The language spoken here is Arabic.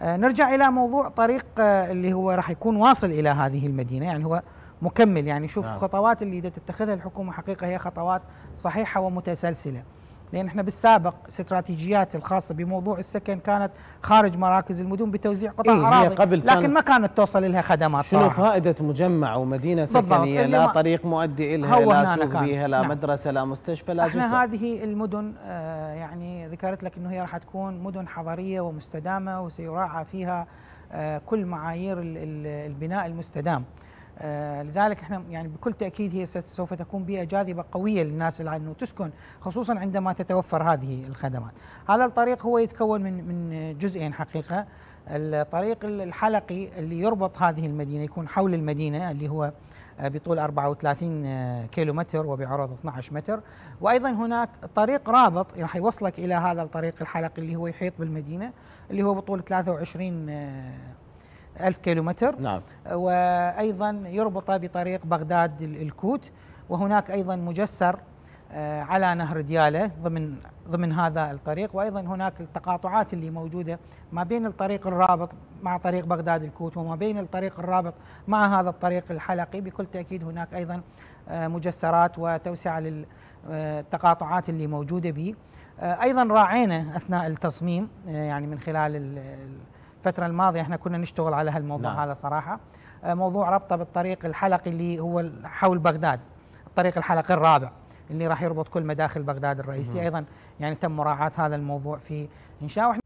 آه، نرجع الى موضوع طريق آه، اللي هو راح يكون واصل الى هذه المدينه يعني هو مكمل يعني شوف نعم. خطوات اللي تتخذها الحكومه حقيقه هي خطوات صحيحه ومتسلسله لان احنا بالسابق استراتيجيات الخاصه بموضوع السكن كانت خارج مراكز المدن بتوزيع قطع إيه اراضي قبل لكن ما كانت توصل لها خدمات شنو صراحة. فائده مجمع ومدينه سكنيه لا طريق مؤدي الها لا سوق بيها لا نعم. مدرسه لا مستشفى لا احنا جسر. هذه المدن آه يعني ذكرت لك أنه هي راح تكون مدن حضرية ومستدامة وسيراعى فيها آه، كل معايير البناء المستدام آه، لذلك احنا يعني بكل تاكيد هي سوف تكون بيئه جاذبه قويه للناس اللي انه تسكن خصوصا عندما تتوفر هذه الخدمات. هذا الطريق هو يتكون من من جزئين حقيقه الطريق الحلقي اللي يربط هذه المدينه يكون حول المدينه اللي هو آه، بطول 34 كيلو متر وبعرض 12 متر وايضا هناك طريق رابط راح يوصلك الى هذا الطريق الحلقي اللي هو يحيط بالمدينه اللي هو بطول 23 1000 كيلومتر نعم وأيضا يربطه بطريق بغداد الكوت وهناك أيضا مجسر آه، على نهر ديالة ضمن ضمن هذا الطريق وأيضا هناك التقاطعات اللي موجودة ما بين الطريق الرابط مع طريق بغداد الكوت وما بين الطريق الرابط مع هذا الطريق الحلقي بكل تأكيد هناك أيضا آه، مجسرات وتوسعة للتقاطعات آه، اللي موجودة به أيضا راعينا أثناء التصميم يعني من خلال الفتره الماضيه احنا كنا نشتغل على هالموضوع نعم. هذا صراحه آه، موضوع ربطه بالطريق الحلقي اللي هو حول بغداد الطريق الحلقي الرابع اللي راح يربط كل مداخل بغداد الرئيسيه ايضا يعني تم مراعاه هذا الموضوع في انشاء